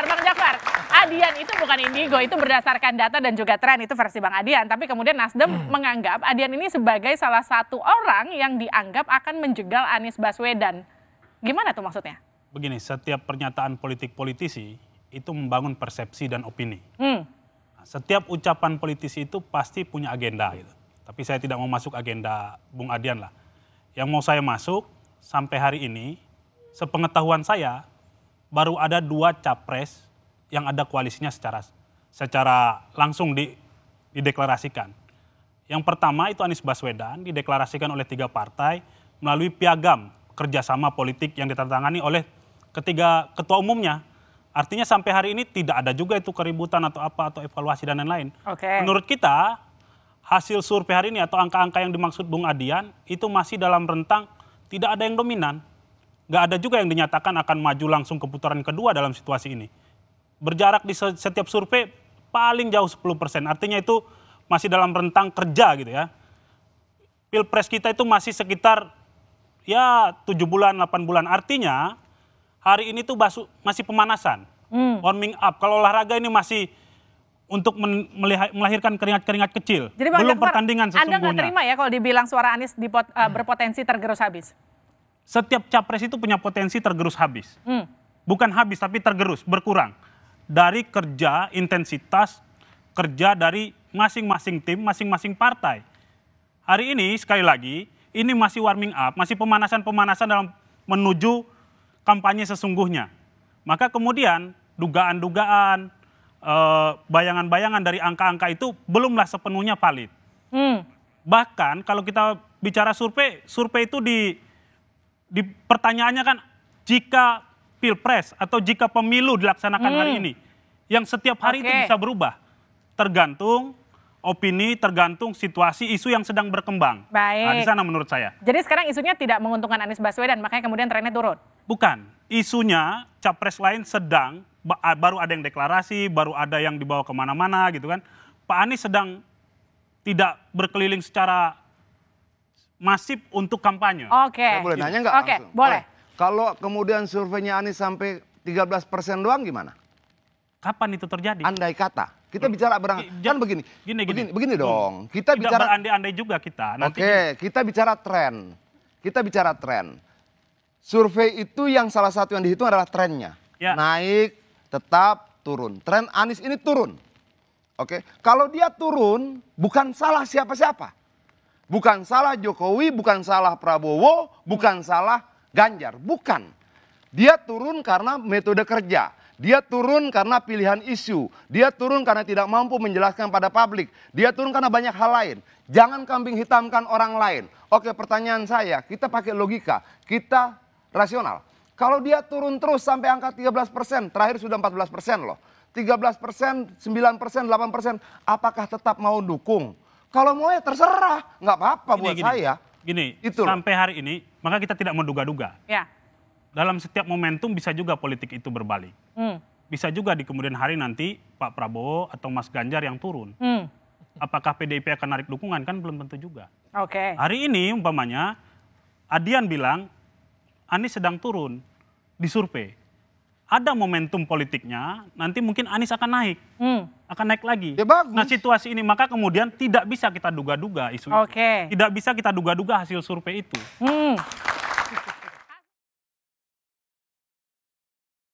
Jafar, Bang Jafar. Adian itu bukan indigo, itu berdasarkan data dan juga tren itu versi Bang Adian. Tapi kemudian Nasdem hmm. menganggap Adian ini sebagai salah satu orang yang dianggap akan menjegal Anies Baswedan. Gimana tuh maksudnya? Begini, setiap pernyataan politik politisi itu membangun persepsi dan opini. Hmm. Nah, setiap ucapan politisi itu pasti punya agenda gitu. Tapi saya tidak mau masuk agenda Bung Adian lah. Yang mau saya masuk sampai hari ini, sepengetahuan saya, baru ada dua capres yang ada koalisinya secara secara langsung di, dideklarasikan. Yang pertama itu Anies Baswedan dideklarasikan oleh tiga partai melalui piagam kerjasama politik yang ditandatangani oleh ketiga ketua umumnya. Artinya sampai hari ini tidak ada juga itu keributan atau apa atau evaluasi dan lain-lain. Okay. Menurut kita hasil survei hari ini atau angka-angka yang dimaksud Bung Adian itu masih dalam rentang tidak ada yang dominan nggak ada juga yang dinyatakan akan maju langsung ke putaran kedua dalam situasi ini. Berjarak di setiap survei paling jauh 10 persen. Artinya itu masih dalam rentang kerja gitu ya. Pilpres kita itu masih sekitar ya 7 bulan, 8 bulan. Artinya hari ini tuh basu, masih pemanasan, hmm. warming up. Kalau olahraga ini masih untuk melahirkan keringat-keringat kecil. Jadi, Bang Belum pertandingan sesungguhnya. Anda nggak terima ya kalau dibilang suara Anies dipot, uh, eh, berpotensi tergerus habis? setiap capres itu punya potensi tergerus habis. Hmm. Bukan habis tapi tergerus, berkurang. Dari kerja, intensitas kerja dari masing-masing tim, masing-masing partai. Hari ini sekali lagi, ini masih warming up, masih pemanasan-pemanasan dalam menuju kampanye sesungguhnya. Maka kemudian dugaan-dugaan, eh, bayangan-bayangan dari angka-angka itu belumlah sepenuhnya valid. Hmm. Bahkan kalau kita bicara survei, survei itu di di pertanyaannya kan jika pilpres atau jika pemilu dilaksanakan hmm. hari ini yang setiap hari okay. itu bisa berubah tergantung opini tergantung situasi isu yang sedang berkembang. Nah, Baik. Nah, di sana menurut saya. Jadi sekarang isunya tidak menguntungkan Anies Baswedan, makanya kemudian trennya turun. Bukan, isunya capres lain sedang baru ada yang deklarasi, baru ada yang dibawa kemana-mana gitu kan. Pak Anies sedang tidak berkeliling secara masif untuk kampanye. Oke. Okay. boleh nanya nggak? Oke, okay, boleh. boleh. Kalau kemudian surveinya Anies sampai 13 persen doang gimana? Kapan itu terjadi? Andai kata. Kita bicara berangkat. kan begini, gini, gini, begini, begini dong. Kita Tidak bicara berandai-andai juga kita. Oke, okay, kita bicara tren. Kita bicara tren. Survei itu yang salah satu yang dihitung adalah trennya. Ya. Naik, tetap, turun. Tren Anies ini turun. Oke, okay? kalau dia turun bukan salah siapa-siapa. Bukan salah Jokowi, bukan salah Prabowo, bukan salah Ganjar. Bukan. Dia turun karena metode kerja. Dia turun karena pilihan isu. Dia turun karena tidak mampu menjelaskan pada publik. Dia turun karena banyak hal lain. Jangan kambing hitamkan orang lain. Oke, pertanyaan saya, kita pakai logika, kita rasional. Kalau dia turun terus sampai angka 13 persen, terakhir sudah 14 persen loh. 13 persen, 9 persen, 8 persen, apakah tetap mau dukung? Kalau mau ya terserah, nggak apa-apa buat gini, saya. Gini, itu sampai hari ini maka kita tidak menduga-duga. Ya. Dalam setiap momentum bisa juga politik itu berbalik. Hmm. Bisa juga di kemudian hari nanti Pak Prabowo atau Mas Ganjar yang turun. Hmm. Apakah PDIP akan narik dukungan kan belum tentu juga. Oke. Okay. Hari ini umpamanya Adian bilang Anies sedang turun di survei ada momentum politiknya, nanti mungkin Anies akan naik, hmm. akan naik lagi. Ya bagus. Nah situasi ini maka kemudian tidak bisa kita duga-duga isu okay. itu, tidak bisa kita duga-duga hasil survei itu. Hmm.